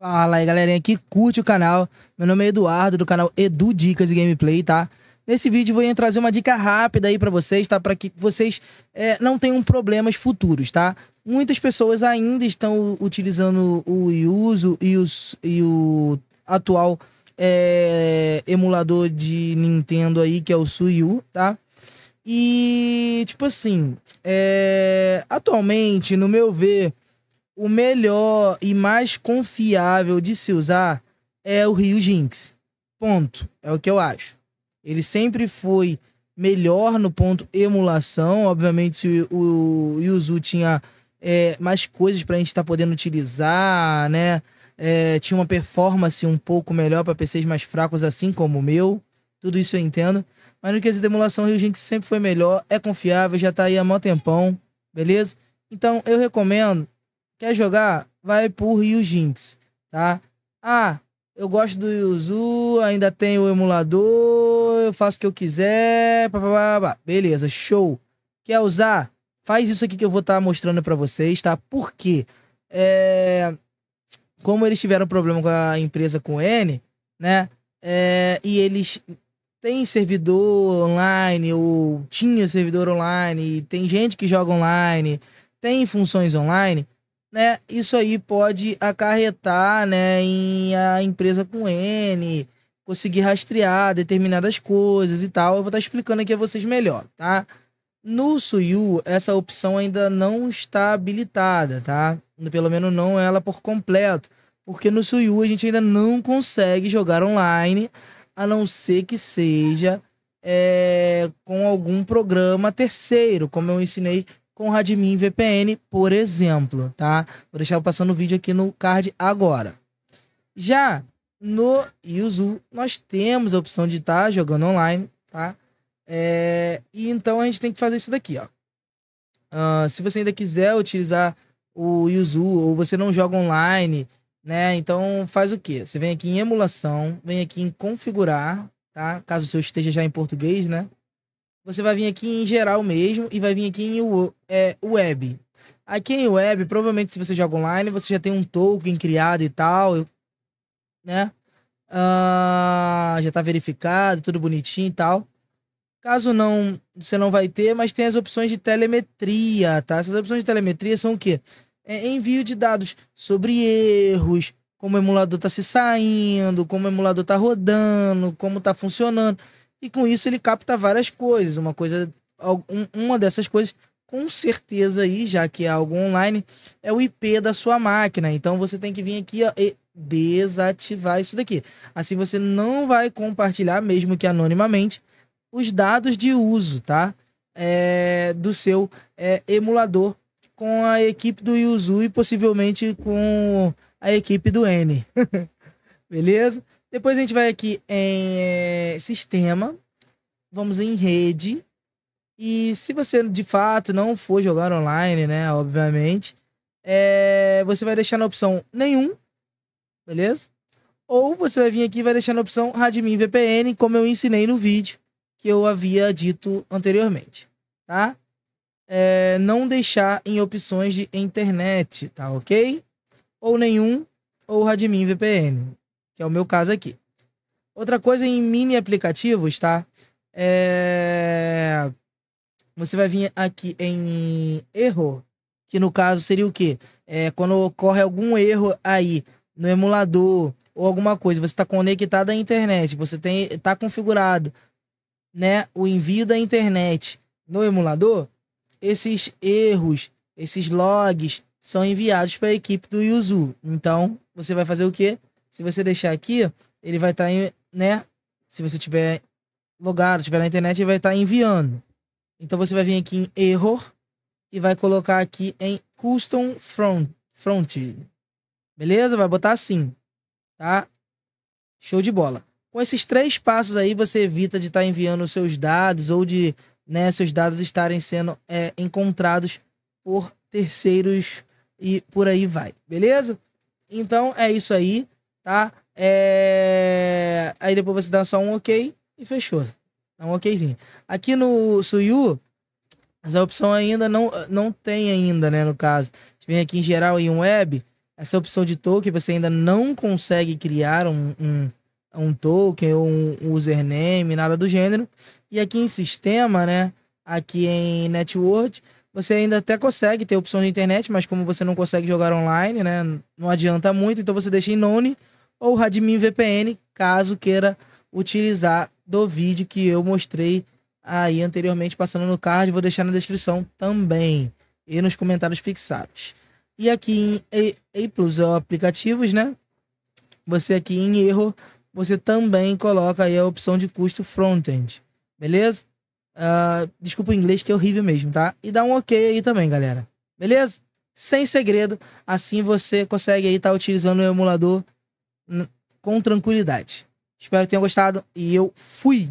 Fala aí, galerinha que curte o canal. Meu nome é Eduardo, do canal Edu Dicas e Gameplay, tá? Nesse vídeo vou trazer uma dica rápida aí para vocês, tá? Para que vocês é, não tenham problemas futuros, tá? Muitas pessoas ainda estão utilizando o Yuzu e, os, e o atual é, emulador de Nintendo aí, que é o Suyu, tá? E, tipo assim, é, atualmente, no meu ver o melhor e mais confiável de se usar é o Rio Jinx. Ponto. É o que eu acho. Ele sempre foi melhor no ponto emulação. Obviamente, se o, Yuzu tinha é, mais coisas para a gente estar tá podendo utilizar, né? É, tinha uma performance um pouco melhor para PCs mais fracos, assim como o meu. Tudo isso eu entendo. Mas no quesito de emulação, o Rio Jinx sempre foi melhor, é confiável, já tá aí há mó tempão, beleza? Então eu recomendo Quer jogar? Vai pro Rio Jinx, tá? Ah, eu gosto do Yuzu, ainda tem o emulador, eu faço o que eu quiser, beleza, show. Quer usar? Faz isso aqui que eu vou estar tá mostrando para vocês, tá? Por quê? É... Como eles tiveram problema com a empresa com N, né? É... E eles têm servidor online, ou tinha servidor online, tem gente que joga online, tem funções online né, isso aí pode acarretar, né, em a empresa com N, conseguir rastrear determinadas coisas e tal. Eu vou estar explicando aqui a vocês melhor, tá? No Suyu, essa opção ainda não está habilitada, tá? Pelo menos não ela por completo, porque no Suyu a gente ainda não consegue jogar online, a não ser que seja é, com algum programa terceiro, como eu ensinei com o Radmin VPN, por exemplo, tá? Vou deixar passando o vídeo aqui no card agora. Já no Yuzu, nós temos a opção de estar tá jogando online, tá? É, e então a gente tem que fazer isso daqui, ó. Uh, se você ainda quiser utilizar o Yuzu ou você não joga online, né? Então faz o que? Você vem aqui em emulação, vem aqui em configurar, tá? Caso o seu esteja já em português, né? você vai vir aqui em geral mesmo e vai vir aqui em é, web. Aqui em web, provavelmente se você joga online, você já tem um token criado e tal, né? Ah, já tá verificado, tudo bonitinho e tal. Caso não, você não vai ter, mas tem as opções de telemetria, tá? Essas opções de telemetria são o quê? É envio de dados sobre erros, como o emulador tá se saindo, como o emulador tá rodando, como tá funcionando. E com isso ele capta várias coisas. Uma coisa, uma dessas coisas, com certeza aí, já que é algo online, é o IP da sua máquina. Então você tem que vir aqui ó, e desativar isso daqui. Assim você não vai compartilhar, mesmo que anonimamente, os dados de uso, tá? É, do seu é, emulador com a equipe do Yuzu e possivelmente com a equipe do N. Beleza? Depois a gente vai aqui em é, sistema, vamos em rede. E se você de fato não for jogar online, né, obviamente, é, você vai deixar na opção nenhum, beleza? Ou você vai vir aqui e vai deixar na opção Radmin VPN, como eu ensinei no vídeo que eu havia dito anteriormente, tá? É, não deixar em opções de internet, tá ok? Ou nenhum, ou Radmin VPN que é o meu caso aqui. Outra coisa em mini aplicativos, tá? É... Você vai vir aqui em erro, que no caso seria o quê? É quando ocorre algum erro aí no emulador ou alguma coisa, você está conectado à internet, você tem está configurado, né, o envio da internet no emulador, esses erros, esses logs são enviados para a equipe do Yuzu. Então, você vai fazer o quê? Se você deixar aqui, ele vai estar, tá, né? Se você tiver logado, tiver na internet, ele vai estar tá enviando. Então você vai vir aqui em Error e vai colocar aqui em Custom Front. front beleza? Vai botar assim, tá? Show de bola. Com esses três passos aí, você evita de estar tá enviando seus dados ou de né, seus dados estarem sendo é, encontrados por terceiros e por aí vai, beleza? Então é isso aí tá? É... Aí depois você dá só um ok e fechou. Dá um okzinho. Aqui no Suyu, essa opção ainda não, não tem ainda, né, no caso. Vem aqui em geral em web, essa opção de token, você ainda não consegue criar um, um, um token ou um username, nada do gênero. E aqui em sistema, né, aqui em network, você ainda até consegue ter opção de internet, mas como você não consegue jogar online, né, não adianta muito, então você deixa em none ou Radmin VPN, caso queira utilizar do vídeo que eu mostrei aí anteriormente passando no card, vou deixar na descrição também e nos comentários fixados. E aqui em A Plus, é aplicativos, né? Você aqui em erro, você também coloca aí a opção de custo front-end, beleza? Uh, desculpa o inglês que é horrível mesmo, tá? E dá um ok aí também, galera. Beleza? Sem segredo, assim você consegue aí estar tá utilizando o emulador com tranquilidade. Espero que tenham gostado e eu fui!